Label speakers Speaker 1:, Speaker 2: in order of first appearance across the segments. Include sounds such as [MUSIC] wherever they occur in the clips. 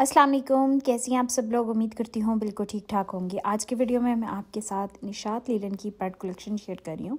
Speaker 1: अस्सलाम वालेकुम कैसी हैं आप सब लोग उम्मीद करती हूँ बिल्कुल ठीक ठाक होंगे आज के वीडियो में मैं आपके साथ निशात लीलन की पैड कलेक्शन शेयर कर रही हूँ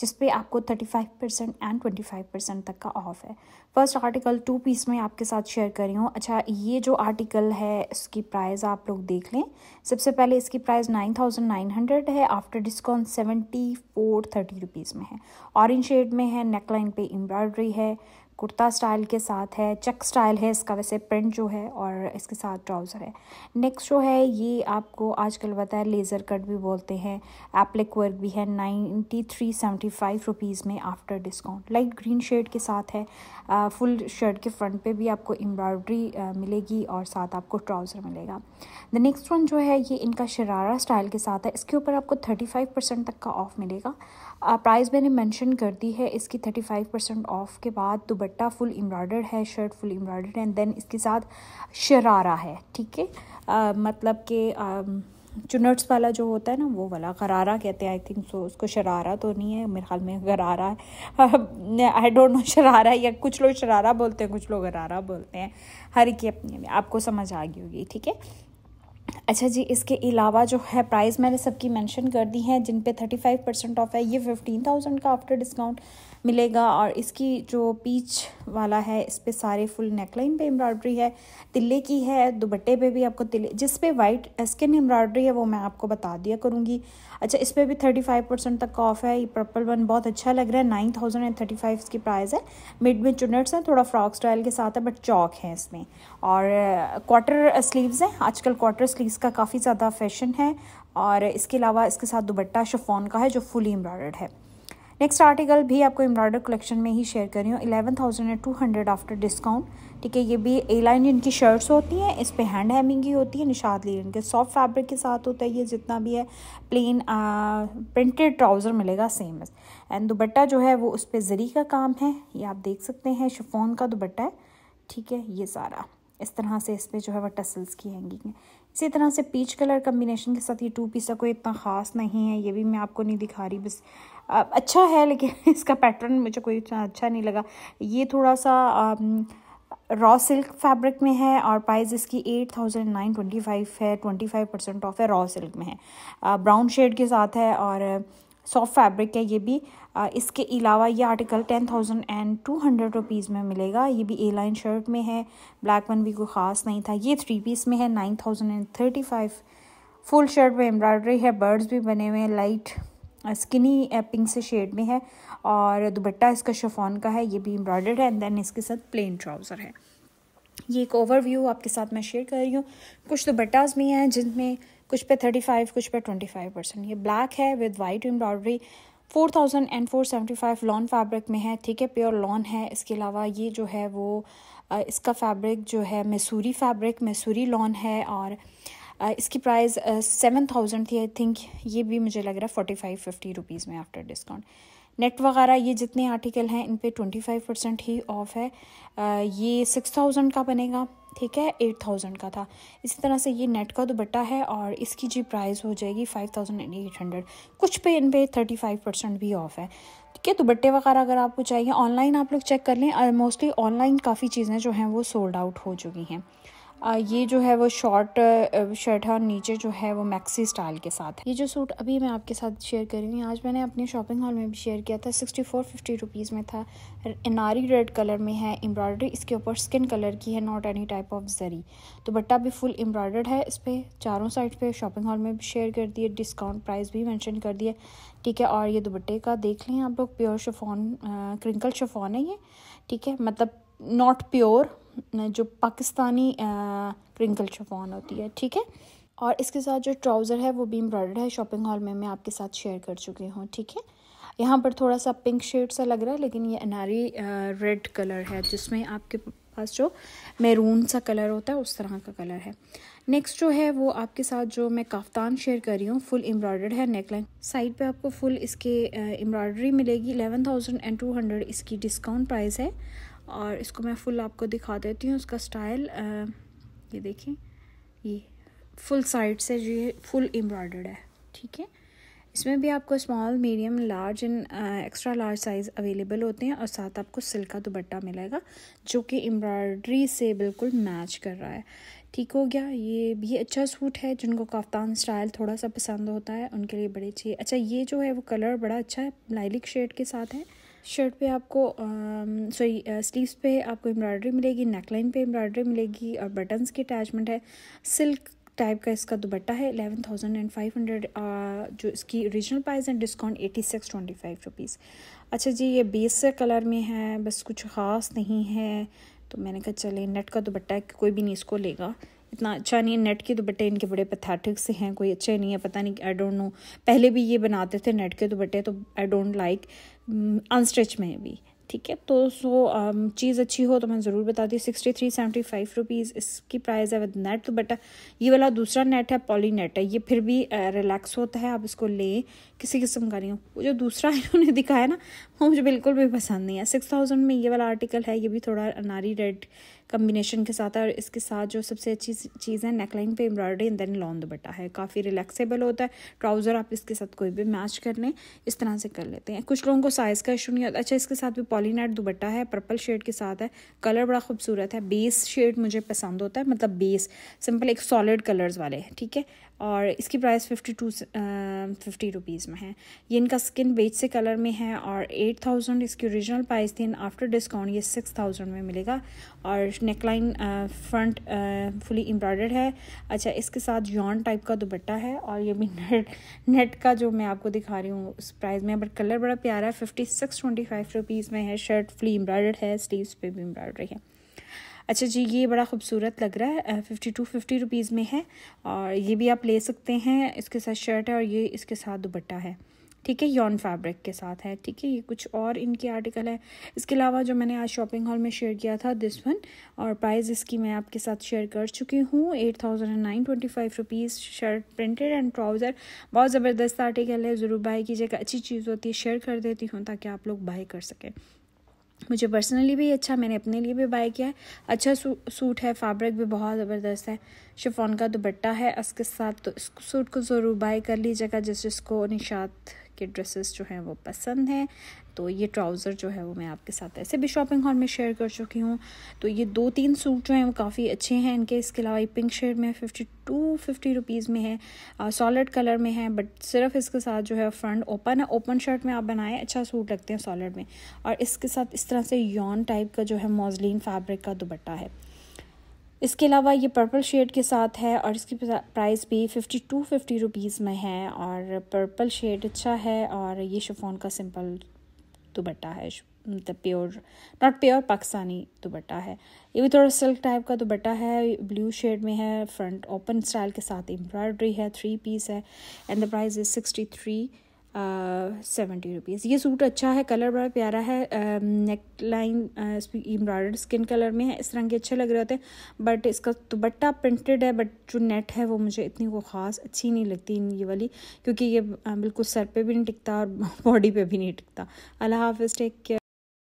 Speaker 1: जिस पे आपको 35 परसेंट एंड 25 परसेंट तक का ऑफ है फर्स्ट आर्टिकल टू पीस में आपके साथ शेयर कर रही हूँ अच्छा ये जो आर्टिकल है इसकी प्राइस आप लोग देख लें सबसे पहले इसकी प्राइस 9,900 है आफ्टर डिस्काउंट सेवेंटी फोर में है ऑरेंज शेड में है नेकलाइन पे एम्ब्रॉयडरी है कुर्ता स्टाइल के साथ है चक स्टाइल है इसका वैसे प्रिंट जो है और इसके साथ ट्राउज़र है नेक्स्ट जो है ये आपको आजकल पता है लेज़र कट भी बोलते हैं एप्लिक वर्क भी है ninety three seventy five rupees में after discount light green shade के साथ है आ, फुल शर्ट के फ्रंट पे भी आपको एम्ब्रॉयड्री मिलेगी और साथ आपको ट्राउज़र मिलेगा द नेक्स्ट वन जो है ये इनका शरारा स्टाइल के साथ है इसके ऊपर आपको थर्टी फाइव परसेंट तक का ऑफ़ मिलेगा प्राइस मैंने मैंशन कर दी है इसकी थर्टी फाइव परसेंट ऑफ़ के बाद दुबई दुपट्टा फुल एम्ब्रॉयडर्ड है shirt full embroidered and then इसके साथ शरारा है ठीक है मतलब कि चुनट्स वाला जो होता है ना वो वाला गरारा कहते हैं आई थिंक सो उसको शरारा तो नहीं है मेरे ख्याल में गरारा है आई डोंट नो शरारा या कुछ लोग शरारा बोलते हैं कुछ लोग गरारा बोलते हैं हर की अपने में आपको समझ आ गई होगी ठीक है अच्छा जी इसके अलावा जो है प्राइस मैंने सबकी मेंशन कर दी है जिन पे थर्टी फाइव परसेंट ऑफ है ये फिफ्टीन थाउजेंड का आफ्टर डिस्काउंट मिलेगा और इसकी जो पीच वाला है इस पर सारे फुल नेकलाइन पे एम्ब्रॉयड्री है तिल्ले की है दुबट्टे पे भी आपको तिल्ले जिस पे वाइट स्किन एम्ब्रॉयड्री है वो मैं आपको बता दिया करूँगी अच्छा इस पर भी थर्टी फाइव परसेंट तक का ऑफ है ये पर्पल वन बहुत अच्छा लग रहा है nine thousand and thirty five की प्राइस है मिड में चुनट्स हैं थोड़ा फ्रॉक स्टाइल के साथ है बट चौक है इसमें और क्वार्टर स्लीव्स हैं आजकल क्वार्टर स्लीव पीस का काफ़ी ज़्यादा फैशन है और इसके अलावा इसके साथ दुबट्टा शफोन का है जो फुली एम्ब्रॉयड है नेक्स्ट आर्टिकल भी आपको एम्ब्रॉयडर कलेक्शन में ही शेयर कर रही हूँ eleven thousand and two hundred after discount ठीक है ये भी ए लाइन इनकी शर्ट्स होती हैं इस पर हैंड हैमिंग ही होती है निशाद ली इनके सॉफ्ट फैब्रिक के साथ होता है ये जितना भी है प्लेन प्रिंटेड ट्राउज़र मिलेगा सेम एंड दुबट्टा जो है वो उस पर जरी का काम है ये आप देख सकते हैं शिफोन का दुबट्टा है ठीक है ये सारा इस तरह से इस पर जो है वह टसल्स की हैंगिंग है इसी तरह से पीच कलर कम्बिनेशन के साथ ये टू पीस का कोई इतना ख़ास नहीं है ये भी मैं आपको नहीं दिखा रही बस अच्छा है लेकिन [LAUGHS] इसका पैटर्न मुझे कोई अच्छा नहीं लगा ये थोड़ा सा रॉ सिल्क फैब्रिक में है और प्राइस इसकी eight thousand nine twenty five है ट्वेंटी फाइव परसेंट ऑफ है रॉ सिल्क में है ब्राउन शेड के साथ है और सॉफ्ट फैब्रिक है ये भी इसके अलावा ये article ten thousand and two hundred rupees में मिलेगा ये भी ए लाइन शर्ट में है ब्लैक वन भी कोई ख़ास नहीं था ये थ्री पीस में है nine thousand and thirty five full shirt में एम्ब्रॉयडरी है बर्ड्स भी बने हुए हैं लाइट स्किनी पिंक से शेड में है और दुपट्टा इसका शफोन का है ये भी एम्ब्रॉयडर्ड है एंड देन इसके साथ प्लेन ट्राउज़र है ये एक ओवरव्यू आपके साथ मैं शेयर कर रही हूँ कुछ दुपट्टाज भी हैं जिनमें कुछ पे थर्टी फाइव कुछ पे ट्वेंटी फाइव परसेंट ये ब्लैक है with white embroidery four thousand and four seventy five lawn fabric में है ठीक है प्योर लॉन है इसके अलावा ये जो है वो इसका फैब्रिक जो है मैसूरी फैब्रिक मैसूरी लॉन है और इसकी प्राइस सेवन थाउजेंड थी आई थिंक ये भी मुझे लग रहा है फोर्टी फाइव फिफ्टी रुपीज़ में आफ्टर डिस्काउंट नेट वगैरह ये जितने आर्टिकल हैं इन पर ट्वेंटी फाइव परसेंट ही ऑफ है ये सिक्स थाउजेंड का बनेगा ठीक है एट थाउजेंड का था इसी तरह से ये नेट का दुपट्टा है और इसकी जी प्राइस हो जाएगी फाइव थाउजेंड एट हंड्रेड कुछ पे इन पे थर्टी फाइव परसेंट भी ऑफ है ठीक है दुपट्टे वगैरह अगर आपको चाहिए ऑनलाइन आप लोग चेक कर लें मोस्टली ऑनलाइन काफ़ी चीज़ें जो हैं वो सोल्ड आउट हो चुकी हैं ये जो है वो शॉर्ट शर्ट है और नीचे जो है वो मैक्सी स्टाइल के साथ है ये जो सूट अभी मैं आपके साथ शेयर कर रही हूँ आज मैंने अपने शॉपिंग हॉल में भी शेयर किया था सिक्सटी फोर फिफ्टी रुपीज़ में था इनारी रेड कलर में है एम्ब्रॉयडरी इसके ऊपर स्किन कलर की है नॉट एनी टाइप ऑफ जरी तो बट्टा भी फुल एम्ब्रॉयडर्ड है इस पर चारों साइड पर शॉपिंग हॉल में भी शेयर कर दिए डिस्काउंट प्राइस भी मैंशन कर दिए ठीक है और ये दुबट्टे का देख लें आप लोग प्योर शफोन क्रिंकल शफोन है ये ठीक है मतलब नॉट प्योर जो पाकिस्तानी प्रिंकल शफॉन होती है ठीक है और इसके साथ जो ट्राउज़र है वो भी एम्ब्रॉयडर्ड है शॉपिंग हॉल में मैं आपके साथ शेयर कर चुकी हूँ ठीक है यहाँ पर थोड़ा सा पिंक शेड सा लग रहा है लेकिन ये अनारी रेड कलर है जिसमें आपके पास जो मैरून सा कलर होता है उस तरह का कलर है नेक्स्ट जो है वो आपके साथ जो मैं काफ्तान शेयर कर रही हूँ फुल एम्ब्रॉयडर्ड है नेकलाइन साइड पे आपको फुल इसके एम्ब्रॉयडरी मिलेगी eleven thousand and two hundred इसकी डिस्काउंट प्राइस है और इसको मैं फुल आपको दिखा देती हूँ उसका स्टाइल आ, ये देखें ये फुल साइड से जो ये फुल एम्ब्रॉयडर्ड है ठीक है इसमें भी आपको small medium large and extra large size available होते हैं और साथ आपको सिल्क का दुपट्टा मिलेगा जो कि एम्ब्रॉयडरी से बिल्कुल मैच कर रहा है ठीक हो गया ये भी अच्छा सूट है जिनको काफ्तान स्टाइल थोड़ा सा पसंद होता है उनके लिए बड़े अच्छी अच्छा ये जो है वो कलर बड़ा अच्छा है लाइलिक शेड के साथ है शर्ट पे आपको सॉरी स्लीव्स पे आपको एम्ब्रॉयडरी मिलेगी नेकलाइन पे एम्ब्रॉयडरी मिलेगी और बटन्स की अटैचमेंट है सिल्क टाइप का इसका दुपट्टा है eleven thousand and five hundred जो इसकी original price and discount eighty six twenty five rupees अच्छा जी ये बेस कलर में है बस कुछ ख़ास नहीं है तो मैंने कहा चले नेट का दुपट्टा कोई भी नहीं इसको लेगा इतना अच्छा नहीं है नेट के दुपट्टे इनके बड़े पैथेटिक्स से हैं कोई अच्छे नहीं है पता नहीं आई डोंट नो पहले भी ये बनाते थे नेट के दुपट्टे तो आई डोंट लाइक अनस्टिच में भी ठीक है तो सो um, चीज़ अच्छी हो तो मैं ज़रूर बताती हूँ sixty three seventy five rupees इसकी प्राइस है विद नेट बट ये वाला दूसरा नेट है पॉली नेट है ये फिर भी रिलैक्स uh, होता है आप इसको लें किसी किस्म का नहीं हो वो जो दूसरा [LAUGHS] इन्होंने दिखाया ना वो मुझे बिल्कुल भी पसंद नहीं है सिक्स थाउजेंड में ये वाला आर्टिकल है ये भी थोड़ा अनारी रेड कम्बिनेशन के साथ है और इसके साथ जो सबसे अच्छी चीज़ है नेकलाइन पे embroidery and then long dupatta है काफ़ी रिलैक्सेबल होता है ट्राउज़र आप इसके साथ कोई भी मैच कर लें इस तरह से कर लेते हैं कुछ लोगों को साइज़ का इशू नहीं होता अच्छा इसके साथ भी पॉलीनेट दुपट्टा है पर्पल शेड के साथ है कलर बड़ा खूबसूरत है बेस शेड मुझे पसंद होता है मतलब बेस सिंपल एक सॉलिड कलर्स वाले ठीक है और इसकी price fifty two fifty rupees में है ये इनका स्किन बेच से कलर में है और एट थाउजेंड इसकी ओरिजिनल प्राइस थी आफ्टर डिस्काउंट ये सिक्स थाउजेंड में मिलेगा और नेकलाइन फ्रंट फुली एम्ब्रॉयडर्ड है अच्छा इसके साथ जॉन टाइप का दुपट्टा है और ये भी नेट नेट का जो मैं आपको दिखा रही हूँ उस प्राइस में बट कलर बड़ा प्यारा है fifty six twenty five rupees में है शर्ट फुली एम्ब्रॉयडर्ड है स्लीवस पे भी एम्ब्रॉयडरी है अच्छा जी ये बड़ा खूबसूरत लग रहा है फिफ्टी टू फिफ्टी रुपीज़ में है और ये भी आप ले सकते हैं इसके साथ शर्ट है और ये इसके साथ दुपट्टा है ठीक है यॉन फैब्रिक के साथ है ठीक है ये कुछ और इनके आर्टिकल है इसके अलावा जो मैंने आज शॉपिंग हॉल में शेयर किया था दिस वन और प्राइस इसकी मैं आपके साथ शेयर कर चुकी हूँ eight thousand and nine twenty five rupees shirt printed and trouser बहुत ज़बरदस्त आर्टिकल है ज़रूर बाय कीजिएगा अच्छी चीज़ होती है शेयर कर देती हूँ ताकि आप लोग बाय कर सकें मुझे पर्सनली भी अच्छा मैंने अपने लिए भी बाय किया है अच्छा सू, सूट है फैब्रिक भी बहुत ज़बरदस्त है शिफोन का दुपट्टा है इसके साथ तो इस सूट को ज़रूर बाय कर लीजिएगा जिस जिसको निशात के ड्रेसेस जो हैं वो पसंद हैं तो ये ट्राउज़र जो है वो मैं आपके साथ ऐसे भी शॉपिंग हॉल में शेयर कर चुकी हूँ तो ये दो तीन सूट जो हैं वो काफ़ी अच्छे हैं इनके इसके अलावा ये पिंक शेड में फिफ्टी टू फिफ्टी रुपीज़ में है सॉलिड कलर में है बट सिर्फ इसके साथ जो है फ्रंट ओपन है ओपन शर्ट में आप बनाएं अच्छा सूट लगते हैं सॉलिड में और इसके साथ इस तरह से यौन टाइप का जो है मोजलिन फैब्रिक का दुपट्टा है इसके अलावा ये पर्पल शेड के साथ है और इसकी प्राइस भी फिफ्टी टू फिफ्टी रुपीज़ में है और पर्पल शेड अच्छा है और ये शिफोन का सिंपल दुबट्टा है मतलब pure not pure Pakistani dupatta है ये भी थोड़ा सिल्क टाइप का दुबट्टा है ब्लू शेड में है फ्रंट ओपन स्टाइल के साथ एम्ब्रॉयडरी है थ्री पीस है and the price is sixty three seventy rupees ये सूट अच्छा है कलर बड़ा प्यारा है neck line embroidered skin colour में है इस रंग के अच्छे लग रहे होते हैं बट इसका बट्टा प्रिंटेड है बट जो नेट है वो मुझे इतनी वो ख़ास अच्छी नहीं लगती ये वाली क्योंकि ये बिल्कुल सर पे भी नहीं टिकता और [LAUGHS] बॉडी पे भी नहीं टिकता अल्लाह हाफिज़ टेक केयर